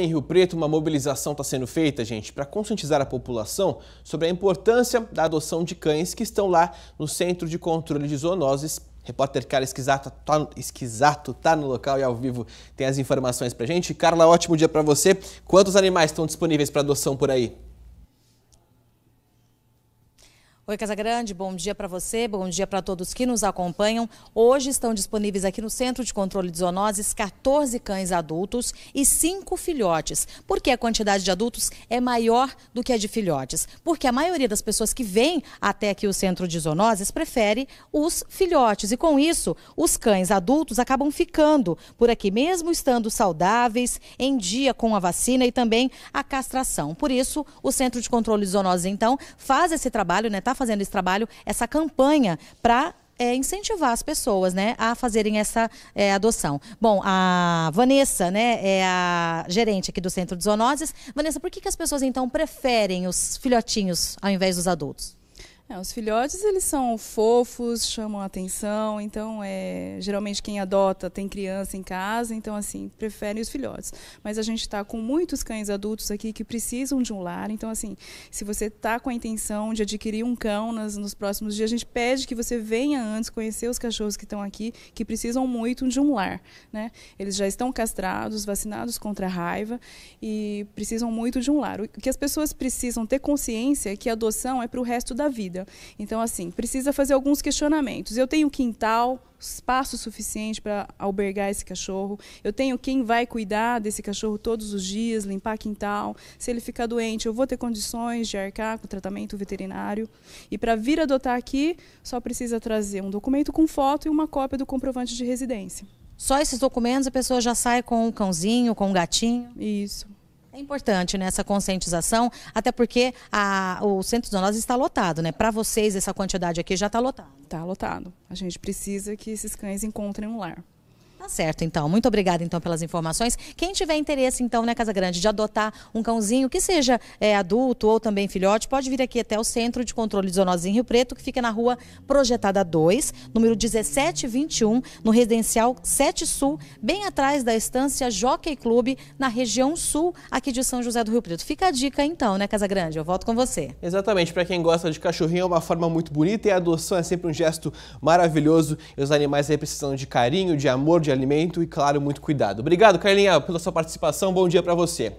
Em Rio Preto, uma mobilização está sendo feita, gente, para conscientizar a população sobre a importância da adoção de cães que estão lá no Centro de Controle de Zoonoses. Repórter Carla Esquisato está tá no local e ao vivo tem as informações para gente. Carla, ótimo dia para você. Quantos animais estão disponíveis para adoção por aí? Oi, Casa Grande, bom dia para você, bom dia para todos que nos acompanham. Hoje estão disponíveis aqui no Centro de Controle de Zoonoses 14 cães adultos e 5 filhotes. Por que a quantidade de adultos é maior do que a de filhotes? Porque a maioria das pessoas que vêm até aqui o Centro de Zoonoses prefere os filhotes. E com isso, os cães adultos acabam ficando por aqui, mesmo estando saudáveis, em dia com a vacina e também a castração. Por isso, o Centro de Controle de Zoonoses, então, faz esse trabalho, né? Tá fazendo esse trabalho, essa campanha para é, incentivar as pessoas né, a fazerem essa é, adoção. Bom, a Vanessa né, é a gerente aqui do Centro de Zoonoses. Vanessa, por que, que as pessoas então preferem os filhotinhos ao invés dos adultos? É, os filhotes eles são fofos, chamam atenção, então é, geralmente quem adota tem criança em casa, então assim preferem os filhotes. Mas a gente está com muitos cães adultos aqui que precisam de um lar, então assim se você está com a intenção de adquirir um cão nas, nos próximos dias, a gente pede que você venha antes conhecer os cachorros que estão aqui, que precisam muito de um lar, né? Eles já estão castrados, vacinados contra a raiva e precisam muito de um lar. O que as pessoas precisam ter consciência é que a adoção é para o resto da vida vida. Então, assim, precisa fazer alguns questionamentos. Eu tenho quintal, espaço suficiente para albergar esse cachorro. Eu tenho quem vai cuidar desse cachorro todos os dias, limpar quintal. Se ele ficar doente, eu vou ter condições de arcar com tratamento veterinário. E para vir adotar aqui, só precisa trazer um documento com foto e uma cópia do comprovante de residência. Só esses documentos a pessoa já sai com um cãozinho, com um gatinho? Isso. É importante né, conscientização, até porque a, o centro de zoonose está lotado, né? Para vocês, essa quantidade aqui já está lotada. Está lotado. A gente precisa que esses cães encontrem um lar. Tá certo, então. Muito obrigada, então, pelas informações. Quem tiver interesse, então, né, Casa Grande, de adotar um cãozinho, que seja é, adulto ou também filhote, pode vir aqui até o Centro de Controle de Zoonoses em Rio Preto, que fica na rua Projetada 2, número 1721, no Residencial 7 Sul, bem atrás da estância Jockey Clube, na região sul aqui de São José do Rio Preto. Fica a dica, então, né, Casa Grande? Eu volto com você. Exatamente. Para quem gosta de cachorrinho, é uma forma muito bonita e a adoção é sempre um gesto maravilhoso. E os animais aí precisam de carinho, de amor, de alimento e, claro, muito cuidado. Obrigado, Carlinha, pela sua participação. Bom dia para você.